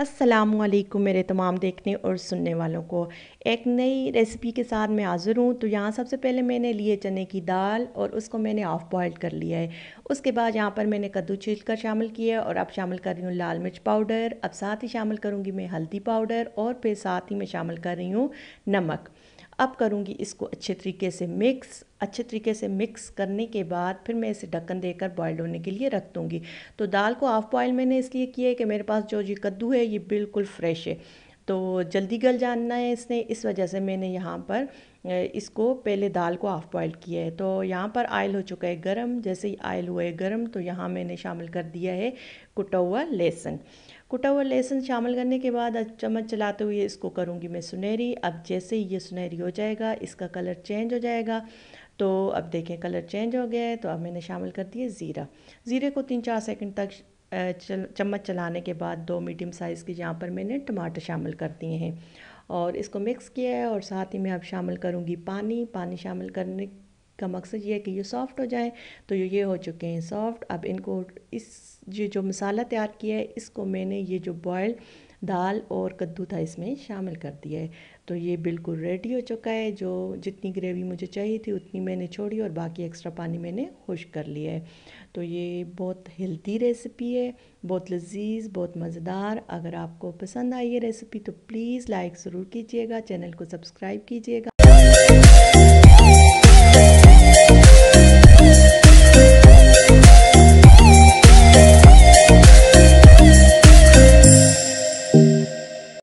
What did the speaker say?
असलकुम मेरे तमाम देखने और सुनने वालों को एक नई रेसिपी के साथ मैं हाज़िर हूँ तो यहाँ सबसे पहले मैंने लिए चने की दाल और उसको मैंने हाफ़ बॉयल कर लिया है उसके बाद यहाँ पर मैंने कद्दू छील कर शामिल किया है और अब शामिल कर रही हूँ लाल मिर्च पाउडर अब साथ ही शामिल करूँगी मैं हल्दी पाउडर और फिर साथ ही मैं शामिल कर रही हूँ नमक अब करूँगी इसको अच्छे तरीके से मिक्स अच्छे तरीके से मिक्स करने के बाद फिर मैं इसे ढक्कन देकर बॉयल होने के लिए रख दूँगी तो दाल को हाफ बॉयल मैंने इसलिए किया है कि मेरे पास जो ये कद्दू है ये बिल्कुल फ्रेश है तो जल्दी गल जाना है इसने इस वजह से मैंने यहाँ पर इसको पहले दाल को हाफ़ बॉयल किया है तो यहाँ पर आयल हो चुका है गरम जैसे ही आयल हुआ है गरम तो यहाँ मैंने शामिल कर दिया है कुटा हुआ लहसुन कुटा हुआ लहसुन शामिल करने के बाद चम्मच चलाते हुए इसको करूँगी मैं सुनहरी अब जैसे ही ये सुनहरी हो जाएगा इसका कलर चेंज हो जाएगा तो अब देखें कलर चेंज हो गया है तो अब मैंने शामिल कर दिया ज़ीरा ज़ीरे को तीन चार सेकंड तक चल चम्मच चलाने के बाद दो मीडियम साइज़ के यहाँ पर मैंने टमाटर शामिल कर दिए हैं और इसको मिक्स किया है और साथ ही मैं अब शामिल करूँगी पानी पानी शामिल करने का मकसद ये है कि ये सॉफ़्ट हो जाए तो ये ये हो चुके हैं सॉफ़्ट अब इनको इस ये जो मसाला तैयार किया है इसको मैंने ये जो बॉयल दाल और कद्दू था इसमें शामिल कर दिया है तो ये बिल्कुल रेडी हो चुका है जो जितनी ग्रेवी मुझे चाहिए थी उतनी मैंने छोड़ी और बाकी एक्स्ट्रा पानी मैंने खुश कर लिया है तो ये बहुत हेल्दी रेसिपी है बहुत लजीज बहुत मज़ेदार अगर आपको पसंद आई ये रेसिपी तो प्लीज़ लाइक ज़रूर कीजिएगा चैनल को सब्सक्राइब कीजिएगा